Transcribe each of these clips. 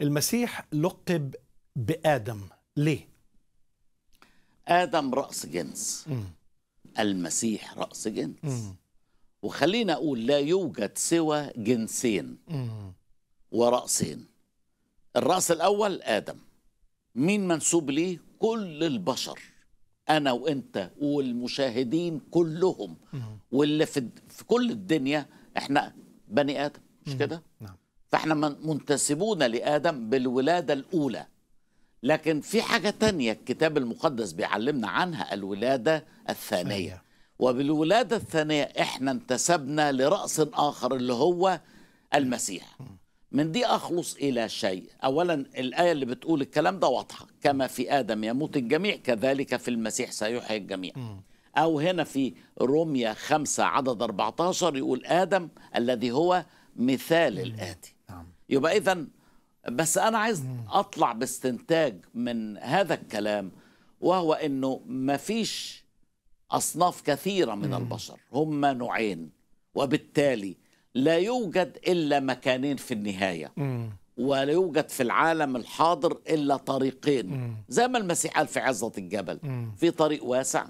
المسيح لقب بآدم ليه؟ آدم رأس جنس م. المسيح رأس جنس م. وخلينا أقول لا يوجد سوى جنسين ورأسين الرأس الأول آدم مين منسوب ليه؟ كل البشر أنا وأنت والمشاهدين كلهم واللي في, في كل الدنيا إحنا بني آدم مش كده؟ نعم فاحنا منتسبون لآدم بالولادة الأولى لكن في حاجة تانية الكتاب المقدس بيعلمنا عنها الولادة الثانية وبالولادة الثانية احنا انتسبنا لرأس آخر اللي هو المسيح من دي أخلص إلى شيء أولا الآية اللي بتقول الكلام ده واضحة كما في آدم يموت الجميع كذلك في المسيح سيحيي الجميع أو هنا في روميا 5 عدد 14 يقول آدم الذي هو مثال الآتي يبقى إذا بس أنا عايز أطلع باستنتاج من هذا الكلام وهو أنه مفيش أصناف كثيرة من البشر هم نوعين وبالتالي لا يوجد إلا مكانين في النهاية ولا يوجد في العالم الحاضر إلا طريقين زي ما المسيح قال في عزة الجبل في طريق واسع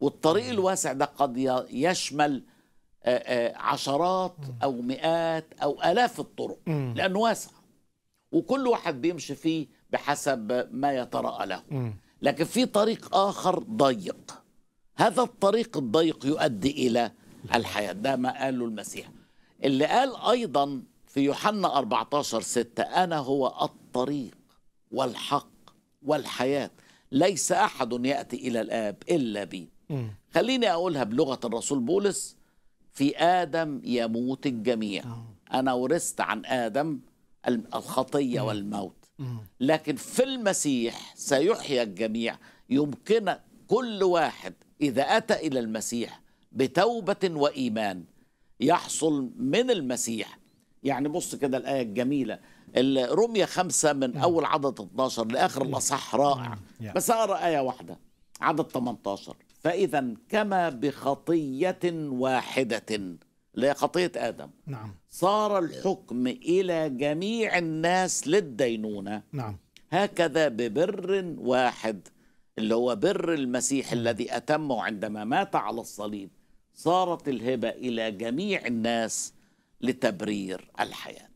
والطريق الواسع ده قد يشمل آه، آه، عشرات أو مئات أو آلاف الطرق لأنه واسع وكل واحد بيمشي فيه بحسب ما يتراءى له لكن في طريق آخر ضيق هذا الطريق الضيق يؤدي إلى الحياة ده ما قاله المسيح اللي قال أيضا في يوحنا 14 6 أنا هو الطريق والحق والحياة ليس أحد يأتي إلى الآب إلا بي خليني أقولها بلغة الرسول بولس في آدم يموت الجميع آه. أنا ورثت عن آدم الخطية والموت لكن في المسيح سيحيى الجميع يمكن كل واحد إذا أتى إلى المسيح بتوبة وإيمان يحصل من المسيح يعني بص كده الآية الجميلة الرمية خمسة من أول عدد 12 لآخر الأصح رائع بس أقرأ آية واحدة عدد 18 فإذا كما بخطية واحدة اللي خطية آدم نعم صار الحكم إلى جميع الناس للدينونة نعم هكذا ببر واحد اللي هو بر المسيح الذي أتمه عندما مات على الصليب صارت الهبة إلى جميع الناس لتبرير الحياة